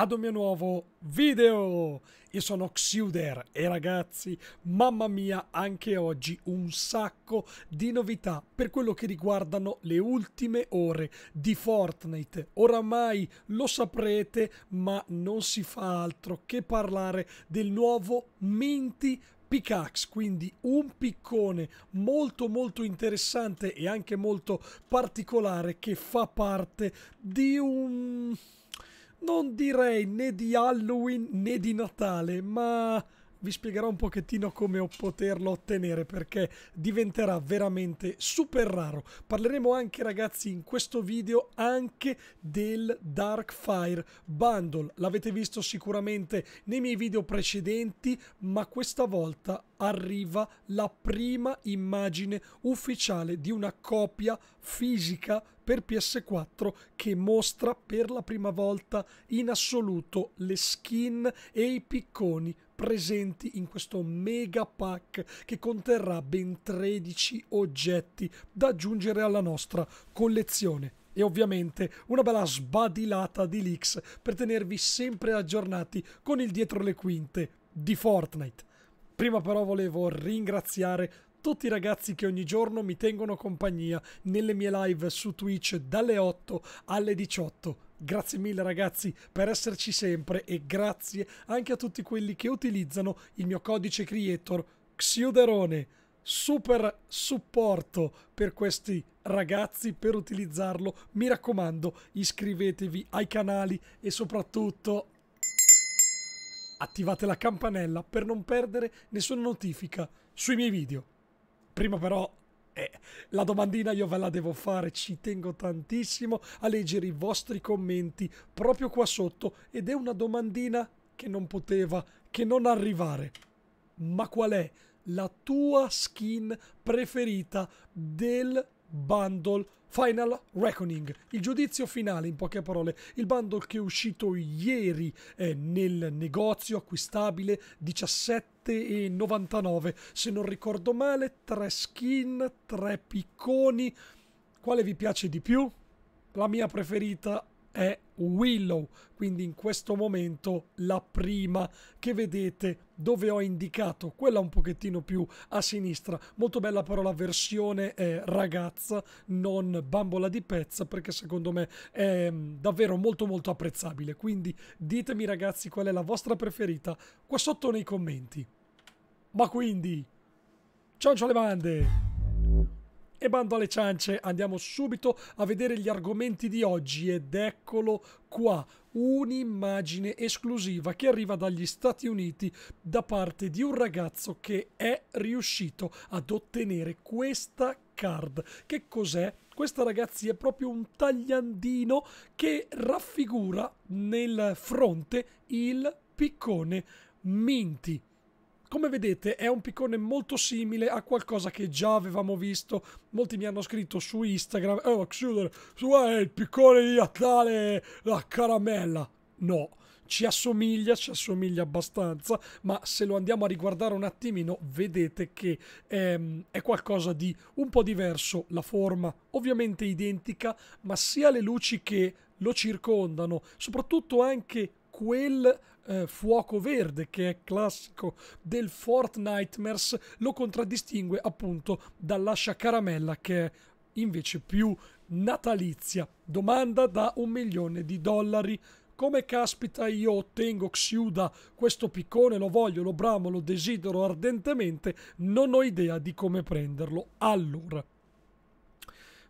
ad un mio nuovo video. Io sono Xuder e ragazzi, mamma mia, anche oggi un sacco di novità per quello che riguardano le ultime ore di Fortnite. Oramai lo saprete, ma non si fa altro che parlare del nuovo Minty pickaxe, quindi un piccone molto molto interessante e anche molto particolare che fa parte di un non direi né di Halloween né di Natale, ma vi spiegherò un pochettino come poterlo ottenere perché diventerà veramente super raro. Parleremo anche ragazzi in questo video anche del Darkfire Bundle. L'avete visto sicuramente nei miei video precedenti ma questa volta arriva la prima immagine ufficiale di una copia fisica per PS4 che mostra per la prima volta in assoluto le skin e i picconi presenti in questo mega pack che conterrà ben 13 oggetti da aggiungere alla nostra collezione e ovviamente una bella sbadilata di leaks per tenervi sempre aggiornati con il dietro le quinte di Fortnite. Prima però volevo ringraziare tutti i ragazzi che ogni giorno mi tengono compagnia nelle mie live su Twitch dalle 8 alle 18. Grazie mille ragazzi per esserci sempre e grazie anche a tutti quelli che utilizzano il mio codice creator Xiuderone. Super supporto per questi ragazzi per utilizzarlo. Mi raccomando, iscrivetevi ai canali e soprattutto attivate la campanella per non perdere nessuna notifica sui miei video. Prima però eh, la domandina io ve la devo fare, ci tengo tantissimo a leggere i vostri commenti proprio qua sotto ed è una domandina che non poteva che non arrivare. Ma qual è la tua skin preferita del bundle Final Reckoning, il giudizio finale in poche parole, il bundle che è uscito ieri eh, nel negozio acquistabile 17,99 se non ricordo male, tre skin, tre picconi, quale vi piace di più? La mia preferita è Willow, quindi in questo momento la prima che vedete dove ho indicato, quella un pochettino più a sinistra, molto bella però la versione eh, ragazza, non bambola di pezza, perché secondo me è mm, davvero molto molto apprezzabile, quindi ditemi ragazzi qual è la vostra preferita qua sotto nei commenti. Ma quindi, ciancio le bande! E bando alle ciance, andiamo subito a vedere gli argomenti di oggi ed eccolo qua, un'immagine esclusiva che arriva dagli Stati Uniti da parte di un ragazzo che è riuscito ad ottenere questa card. Che cos'è? Questa ragazzi è proprio un tagliandino che raffigura nel fronte il piccone Minty come vedete è un piccone molto simile a qualcosa che già avevamo visto, molti mi hanno scritto su Instagram, oh Xuder, su è il piccone di Natale, la caramella. No, ci assomiglia, ci assomiglia abbastanza, ma se lo andiamo a riguardare un attimino vedete che ehm, è qualcosa di un po' diverso, la forma ovviamente identica, ma sia le luci che lo circondano, soprattutto anche quel eh, fuoco verde che è classico del Fort lo contraddistingue appunto dall'ascia caramella che è invece più natalizia. Domanda da un milione di dollari. Come caspita io ottengo Xiuda questo piccone, lo voglio, lo bramo, lo desidero ardentemente, non ho idea di come prenderlo. Allora,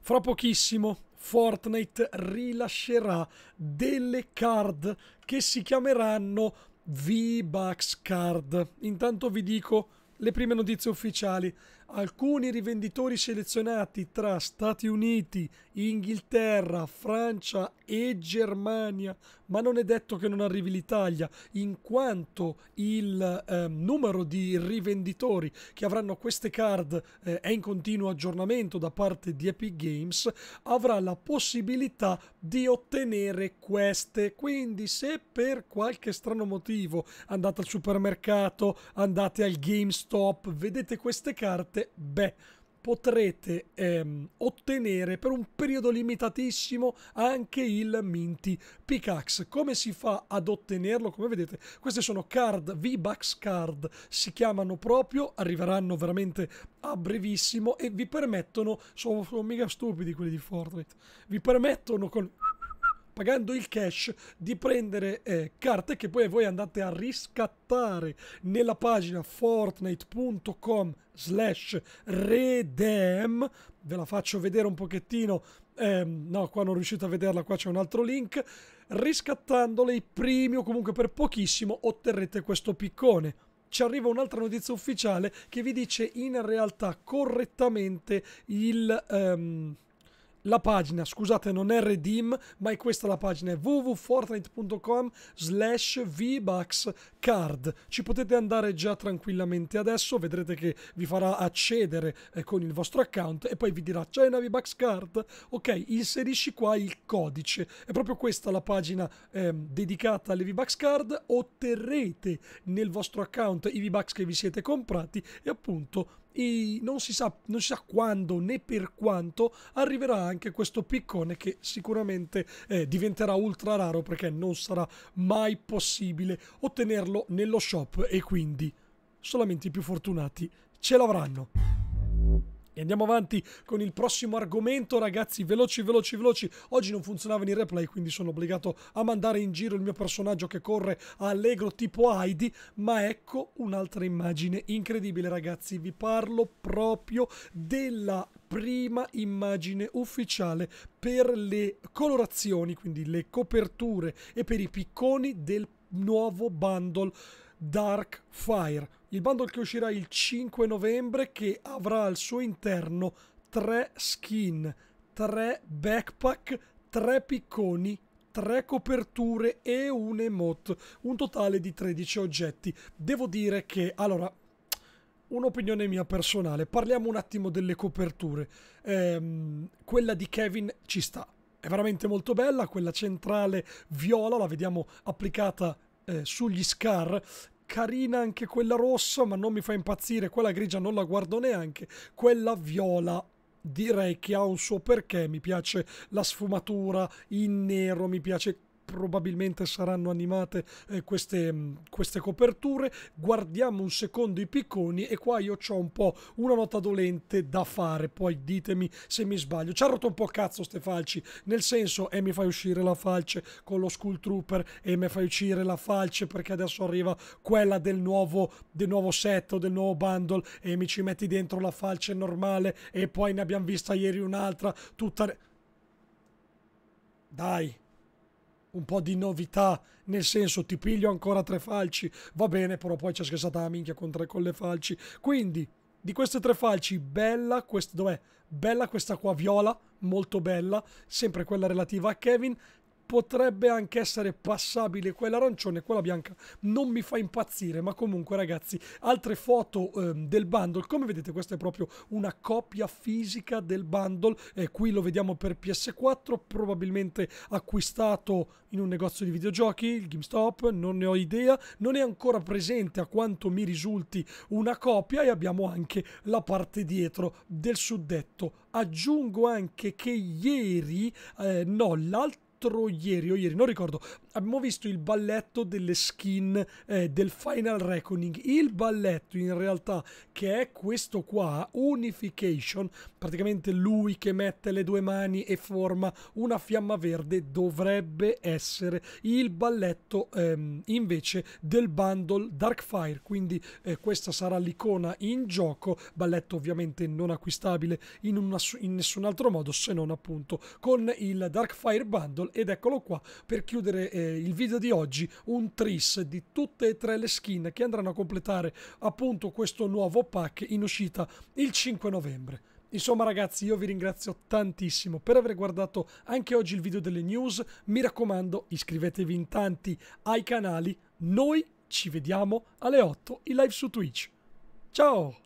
fra pochissimo Fortnite rilascerà delle card che si chiameranno V-Bucks Card. Intanto vi dico le prime notizie ufficiali alcuni rivenditori selezionati tra Stati Uniti, Inghilterra, Francia e Germania, ma non è detto che non arrivi l'Italia, in quanto il eh, numero di rivenditori che avranno queste card eh, è in continuo aggiornamento da parte di Epic Games, avrà la possibilità di ottenere queste. Quindi se per qualche strano motivo andate al supermercato, andate al GameStop, vedete queste carte, potrete, beh, potrete ehm, ottenere per un periodo limitatissimo anche il Minty Pickaxe. Come si fa ad ottenerlo? Come vedete, queste sono card, V-Bucks card, si chiamano proprio, arriveranno veramente a brevissimo e vi permettono, sono, sono mica stupidi quelli di Fortnite, vi permettono con pagando il cash di prendere eh, carte che poi voi andate a riscattare nella pagina fortnite.com slash redem ve la faccio vedere un pochettino eh, no qua non riuscite a vederla qua c'è un altro link riscattandole i primi o comunque per pochissimo otterrete questo piccone ci arriva un'altra notizia ufficiale che vi dice in realtà correttamente il um, la pagina, scusate, non è Redeem, ma è questa la pagina, è www.fortnite.com slash V-Bucks card. Ci potete andare già tranquillamente adesso, vedrete che vi farà accedere eh, con il vostro account e poi vi dirà c'è una V-Bucks card, ok, inserisci qua il codice. È proprio questa la pagina eh, dedicata alle V-Bucks card, otterrete nel vostro account i V-Bucks che vi siete comprati e appunto e non si, sa, non si sa quando né per quanto arriverà anche questo piccone che sicuramente eh, diventerà ultra raro perché non sarà mai possibile ottenerlo nello shop e quindi solamente i più fortunati ce l'avranno. E andiamo avanti con il prossimo argomento, ragazzi, veloci, veloci, veloci. Oggi non funzionavano i replay, quindi sono obbligato a mandare in giro il mio personaggio che corre allegro tipo Heidi, ma ecco un'altra immagine incredibile, ragazzi. Vi parlo proprio della prima immagine ufficiale per le colorazioni, quindi le coperture e per i picconi del nuovo bundle Dark Fire, il bundle che uscirà il 5 novembre che avrà al suo interno tre skin, tre backpack, tre picconi, tre coperture e un emote, un totale di 13 oggetti. Devo dire che allora un'opinione mia personale. Parliamo un attimo delle coperture. Ehm, quella di Kevin ci sta. È veramente molto bella, quella centrale viola, la vediamo applicata eh, sugli Scar carina anche quella rossa, ma non mi fa impazzire. Quella grigia non la guardo neanche. Quella viola direi che ha un suo perché. Mi piace la sfumatura in nero, mi piace probabilmente saranno animate eh, queste, mm, queste coperture. Guardiamo un secondo i picconi e qua io ho un po' una nota dolente da fare, poi ditemi se mi sbaglio. Ci ha rotto un po' cazzo ste falci, nel senso e eh, mi fai uscire la falce con lo Skull Trooper e eh, mi fai uscire la falce perché adesso arriva quella del nuovo, del nuovo set o del nuovo bundle e mi ci metti dentro la falce normale e poi ne abbiamo vista ieri un'altra tutta... Dai! un po' di novità, nel senso ti piglio ancora tre falci, va bene, però poi c'è scherzata la minchia con tre con le falci. Quindi, di queste tre falci, bella questa, dov'è? Bella questa qua viola, molto bella, sempre quella relativa a Kevin, potrebbe anche essere passabile quella arancione e quella bianca non mi fa impazzire ma comunque ragazzi altre foto eh, del bundle come vedete questa è proprio una copia fisica del bundle eh, qui lo vediamo per PS4 probabilmente acquistato in un negozio di videogiochi il GameStop non ne ho idea non è ancora presente a quanto mi risulti una copia e abbiamo anche la parte dietro del suddetto aggiungo anche che ieri eh, no l'altro l'altro ieri o ieri, non ricordo, abbiamo visto il balletto delle skin eh, del Final Reckoning. Il balletto in realtà che è questo qua, Unification, praticamente lui che mette le due mani e forma una fiamma verde, dovrebbe essere il balletto ehm, invece del bundle Darkfire, quindi eh, questa sarà l'icona in gioco, balletto ovviamente non acquistabile in, una, in nessun altro modo se non appunto con il Darkfire Bundle ed eccolo qua per chiudere eh, il video di oggi un tris di tutte e tre le skin che andranno a completare appunto questo nuovo pack in uscita il 5 novembre. Insomma ragazzi io vi ringrazio tantissimo per aver guardato anche oggi il video delle news, mi raccomando iscrivetevi in tanti ai canali, noi ci vediamo alle 8 in live su Twitch. Ciao!